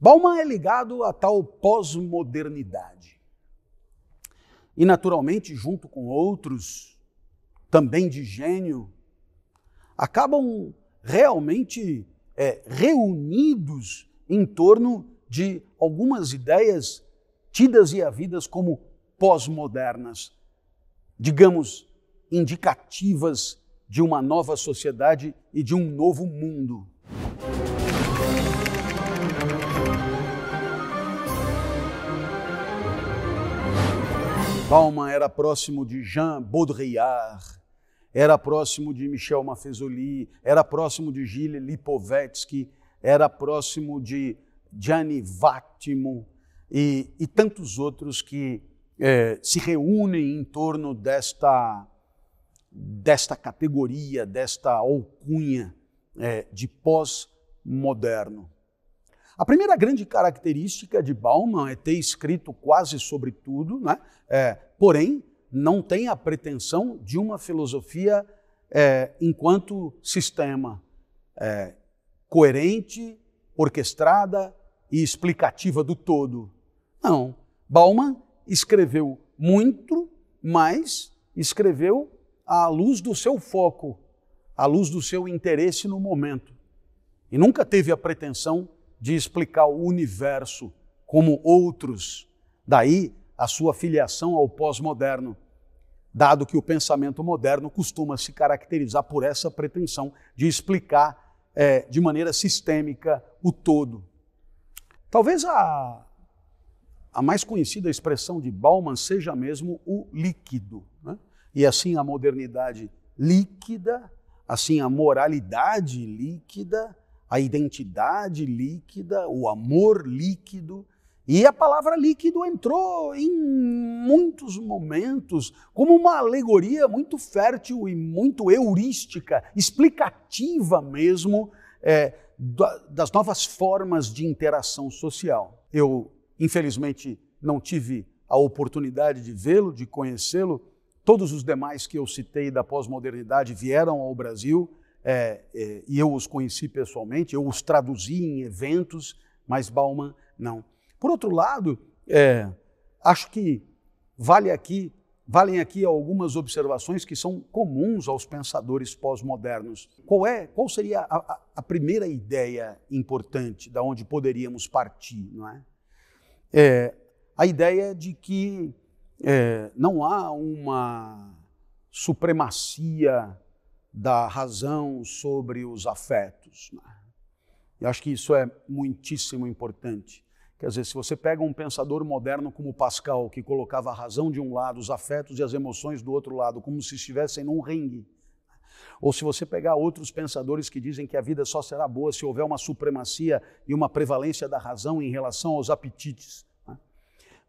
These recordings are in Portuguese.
Bauman é ligado à tal pós-modernidade. E, naturalmente, junto com outros, também de gênio, acabam realmente é, reunidos em torno de algumas ideias tidas e havidas como pós-modernas, digamos, indicativas de uma nova sociedade e de um novo mundo. Bauman era próximo de Jean Baudrillard, era próximo de Michel Maffesoli, era próximo de Gilles Lipovetsky, era próximo de Gianni Vattimo e, e tantos outros que é, se reúnem em torno desta, desta categoria, desta alcunha é, de pós-moderno. A primeira grande característica de Bauman é ter escrito quase sobre tudo, né? É, porém, não tem a pretensão de uma filosofia é, enquanto sistema é, coerente, orquestrada e explicativa do todo. Não. Bauman escreveu muito, mas escreveu à luz do seu foco, à luz do seu interesse no momento. E nunca teve a pretensão de explicar o universo como outros. Daí a sua filiação ao pós-moderno, dado que o pensamento moderno costuma se caracterizar por essa pretensão de explicar é, de maneira sistêmica o todo. Talvez a, a mais conhecida expressão de Bauman seja mesmo o líquido. Né? E assim a modernidade líquida, assim a moralidade líquida, a identidade líquida, o amor líquido. E a palavra líquido entrou em muitos momentos como uma alegoria muito fértil e muito heurística, explicativa mesmo, é, das novas formas de interação social. Eu, infelizmente, não tive a oportunidade de vê-lo, de conhecê-lo. Todos os demais que eu citei da pós-modernidade vieram ao Brasil é, é, e eu os conheci pessoalmente, eu os traduzi em eventos, mas Bauman não. Por outro lado, é, acho que vale aqui, valem aqui algumas observações que são comuns aos pensadores pós-modernos. Qual é, qual seria a, a, primeira ideia importante da onde poderíamos partir, não é? é a ideia de que é, não há uma supremacia da razão sobre os afetos. Né? E acho que isso é muitíssimo importante. Quer dizer, se você pega um pensador moderno como Pascal, que colocava a razão de um lado, os afetos e as emoções do outro lado, como se estivessem num ringue, ou se você pegar outros pensadores que dizem que a vida só será boa se houver uma supremacia e uma prevalência da razão em relação aos apetites, né?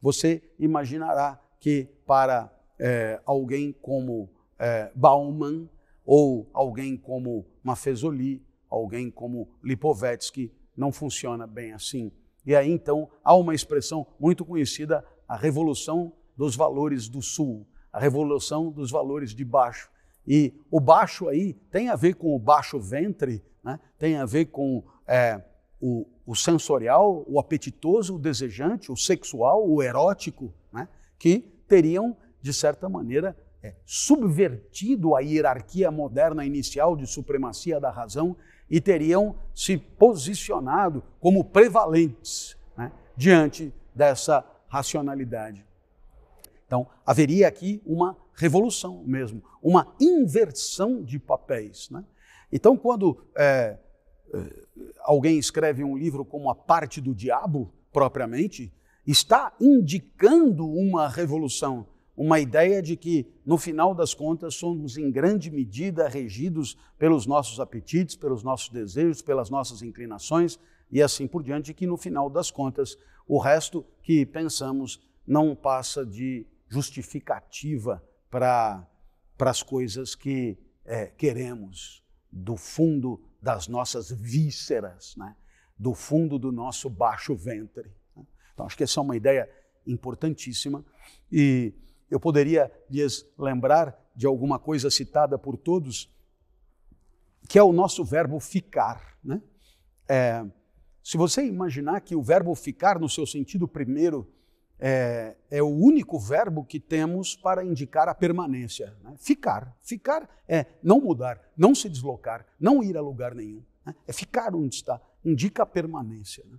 você imaginará que para é, alguém como é, Bauman, ou alguém como Mafezoli, alguém como Lipovetsky, não funciona bem assim. E aí então há uma expressão muito conhecida, a revolução dos valores do sul, a revolução dos valores de baixo. E o baixo aí tem a ver com o baixo ventre, né? tem a ver com é, o, o, sensorial, o apetitoso, o desejante, o sexual, o erótico, né? que teriam, de certa maneira, é, subvertido a hierarquia moderna inicial de supremacia da razão e teriam se posicionado como prevalentes né, diante dessa racionalidade. Então, haveria aqui uma revolução mesmo, uma inversão de papéis. Né? Então, quando é, é alguém escreve um livro como A Parte do Diabo, propriamente, está indicando uma revolução uma ideia de que, no final das contas, somos em grande medida regidos pelos nossos apetites, pelos nossos desejos, pelas nossas inclinações e assim por diante, que no final das contas, o resto que pensamos não passa de justificativa para as coisas que é, queremos do fundo das nossas vísceras, né? do fundo do nosso baixo ventre. Né? Então, acho que essa é uma ideia importantíssima e eu poderia lhes lembrar de alguma coisa citada por todos, que é o nosso verbo ficar. Né? É, se você imaginar que o verbo ficar, no seu sentido primeiro, é, é, o único verbo que temos para indicar a permanência. Né? Ficar. Ficar é não mudar, não se deslocar, não ir a lugar nenhum. Né? É ficar onde está, indica a permanência. Né?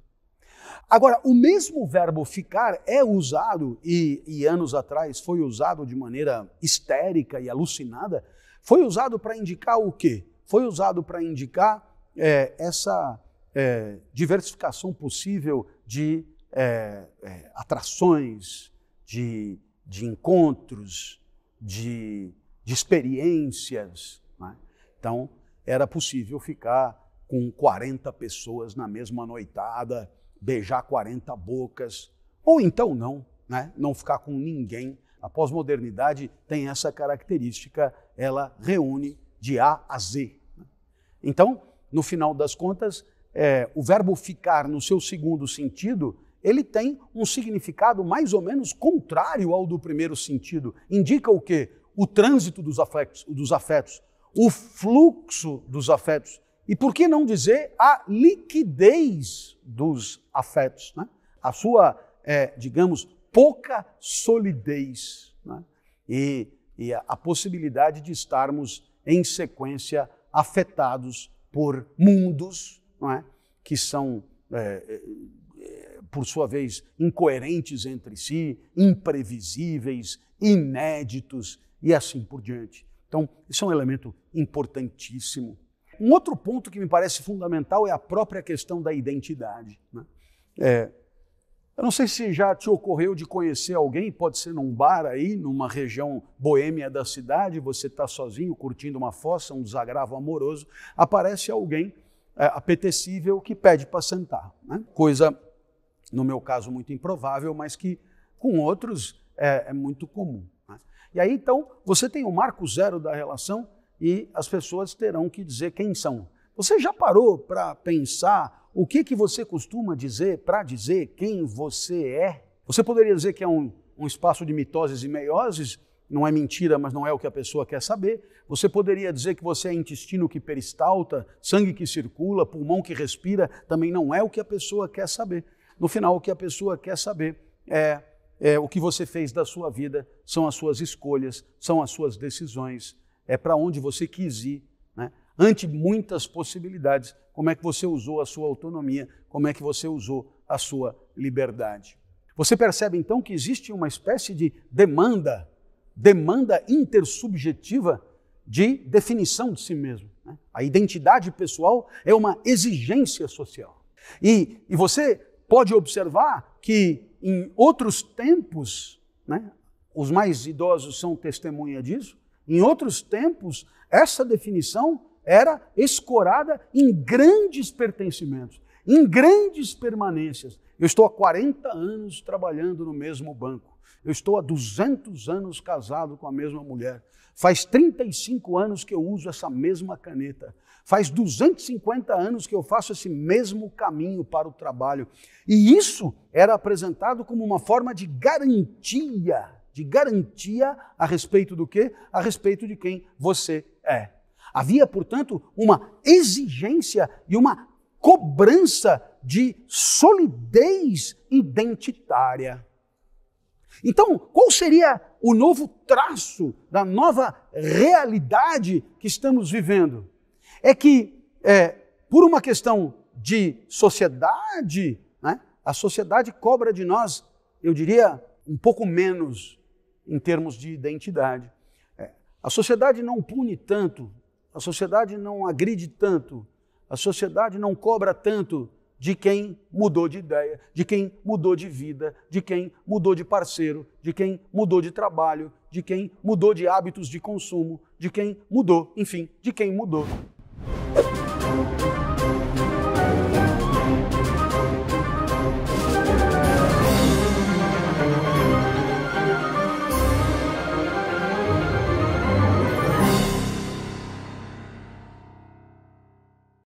Agora, o mesmo verbo ficar é usado, e, e anos atrás foi usado de maneira histérica e alucinada, foi usado para indicar o quê? Foi usado para indicar é, essa é, diversificação possível de é, é, atrações, de, de encontros, de, de experiências. Né? Então, era possível ficar com 40 pessoas na mesma noitada beijar 40 bocas, ou então não, né? não ficar com ninguém. A pós-modernidade tem essa característica, ela reúne de A a Z. Né? Então, no final das contas, é, o verbo ficar no seu segundo sentido, ele tem um significado mais ou menos contrário ao do primeiro sentido. Indica o quê? O trânsito dos afetos, dos afetos o fluxo dos afetos. E por que não dizer a liquidez dos afetos, né? a sua, é, digamos, pouca solidez né? e, e a, a possibilidade de estarmos em sequência afetados por mundos é? que são, é, é, por sua vez, incoerentes entre si, imprevisíveis, inéditos e assim por diante. Então, isso é um elemento importantíssimo. Um outro ponto que me parece fundamental é a própria questão da identidade. Né? É, eu não sei se já te ocorreu de conhecer alguém, pode ser num bar aí, numa região boêmia da cidade, você está sozinho curtindo uma fossa, um desagravo amoroso, aparece alguém é, apetecível que pede para sentar. Né? Coisa, no meu caso, muito improvável, mas que com outros é, é muito comum. Né? E aí, então, você tem o marco zero da relação e as pessoas terão que dizer quem são. Você já parou para pensar o que, que você costuma dizer para dizer quem você é? Você poderia dizer que é um, um espaço de mitoses e meioses, não é mentira, mas não é o que a pessoa quer saber. Você poderia dizer que você é intestino que peristalta, sangue que circula, pulmão que respira, também não é o que a pessoa quer saber. No final, o que a pessoa quer saber é, é o que você fez da sua vida, são as suas escolhas, são as suas decisões, é para onde você quis ir, né? ante muitas possibilidades. Como é que você usou a sua autonomia? Como é que você usou a sua liberdade? Você percebe então que existe uma espécie de demanda, demanda intersubjetiva de definição de si mesmo. Né? A identidade pessoal é uma exigência social. E, e você pode observar que em outros tempos, né, os mais idosos são testemunha disso, em outros tempos, essa definição era escorada em grandes pertencimentos, em grandes permanências. Eu estou há 40 anos trabalhando no mesmo banco. Eu estou há 200 anos casado com a mesma mulher. Faz 35 anos que eu uso essa mesma caneta. Faz 250 anos que eu faço esse mesmo caminho para o trabalho. E isso era apresentado como uma forma de garantia de garantia a respeito do quê? A respeito de quem você é. Havia, portanto, uma exigência e uma cobrança de solidez identitária. Então, qual seria o novo traço da nova realidade que estamos vivendo? É que, é, por uma questão de sociedade, né, a sociedade cobra de nós, eu diria, um pouco menos em termos de identidade. É, a sociedade não pune tanto, a sociedade não agride tanto, a sociedade não cobra tanto de quem mudou de ideia, de quem mudou de vida, de quem mudou de parceiro, de quem mudou de trabalho, de quem mudou de hábitos de consumo, de quem mudou, enfim, de quem mudou.